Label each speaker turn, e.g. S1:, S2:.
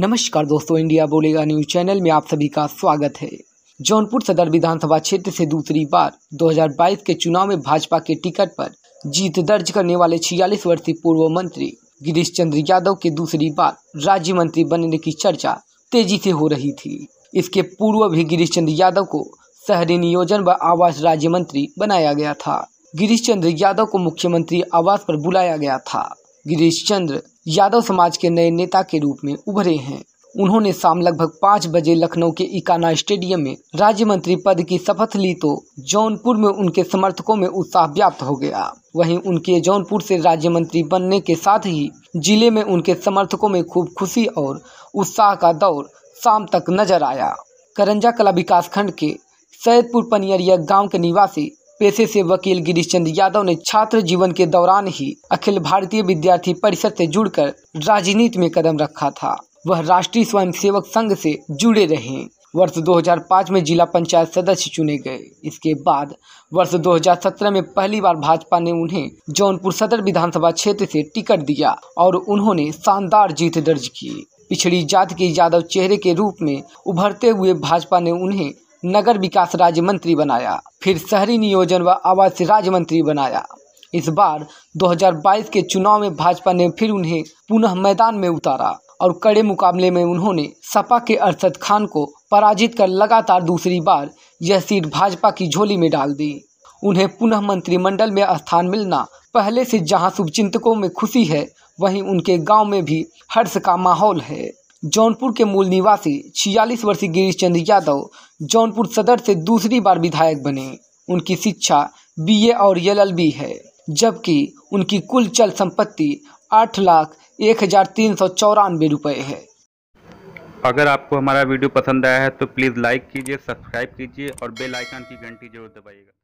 S1: नमस्कार दोस्तों इंडिया बोलेगा न्यूज चैनल में आप सभी का स्वागत है जौनपुर सदर विधानसभा क्षेत्र से दूसरी बार 2022 के चुनाव में भाजपा के टिकट पर जीत दर्ज करने वाले छियालीस वर्षीय पूर्व मंत्री गिरीश चंद्र यादव के दूसरी बार राज्य मंत्री बनने की चर्चा तेजी से हो रही थी इसके पूर्व भी गिरीश चंद्र यादव को शहरी नियोजन व आवास राज्य मंत्री बनाया गया था गिरीश चंद्र यादव को मुख्यमंत्री आवास पर बुलाया गया था गिरीश चंद्र यादव समाज के नए नेता के रूप में उभरे हैं उन्होंने शाम लगभग पाँच बजे लखनऊ के इकाना स्टेडियम में राज्य मंत्री पद की शपथ ली तो जौनपुर में उनके समर्थकों में उत्साह व्याप्त हो गया वहीं उनके जौनपुर से राज्य मंत्री बनने के साथ ही जिले में उनके समर्थकों में खूब खुशी और उत्साह का दौर शाम तक नजर आया करंजा कला विकास खंड के सैदपुर पनियरिया गांव के निवासी पेशे से वकील गिरीश चंद्र यादव ने छात्र जीवन के दौरान ही अखिल भारतीय विद्यार्थी परिषद से जुड़कर राजनीति में कदम रखा था वह राष्ट्रीय स्वयंसेवक संघ से जुड़े रहे वर्ष 2005 में जिला पंचायत सदस्य चुने गए इसके बाद वर्ष 2017 में पहली बार भाजपा ने उन्हें जौनपुर सदर विधानसभा क्षेत्र से टिकट दिया और उन्होंने शानदार जीत दर्ज की पिछड़ी जाति के यादव चेहरे के रूप में उभरते हुए भाजपा ने उन्हें नगर विकास राज्य मंत्री बनाया फिर शहरी नियोजन व आवासीय राज्य मंत्री बनाया इस बार 2022 के चुनाव में भाजपा ने फिर उन्हें पुनः मैदान में उतारा और कड़े मुकाबले में उन्होंने सपा के अरशद खान को पराजित कर लगातार दूसरी बार यह सीट भाजपा की झोली में डाल दी उन्हें पुनः मंत्रिमंडल में स्थान मिलना पहले से जहां शुभचिंतकों में खुशी है वहीं उनके गांव में भी हर्ष का माहौल है जौनपुर के मूल निवासी छियालीस वर्षीय गिरीश चंद्र यादव जौनपुर सदर से दूसरी बार विधायक बने उनकी शिक्षा बीए और एलएलबी है जबकि उनकी कुल चल संपत्ति आठ लाख एक हजार तीन सौ चौरानवे रुपए है
S2: अगर आपको हमारा वीडियो पसंद आया है तो प्लीज़ लाइक कीजिए सब्सक्राइब कीजिए और बेल आइकन की घंटी जरूर दबाइएगा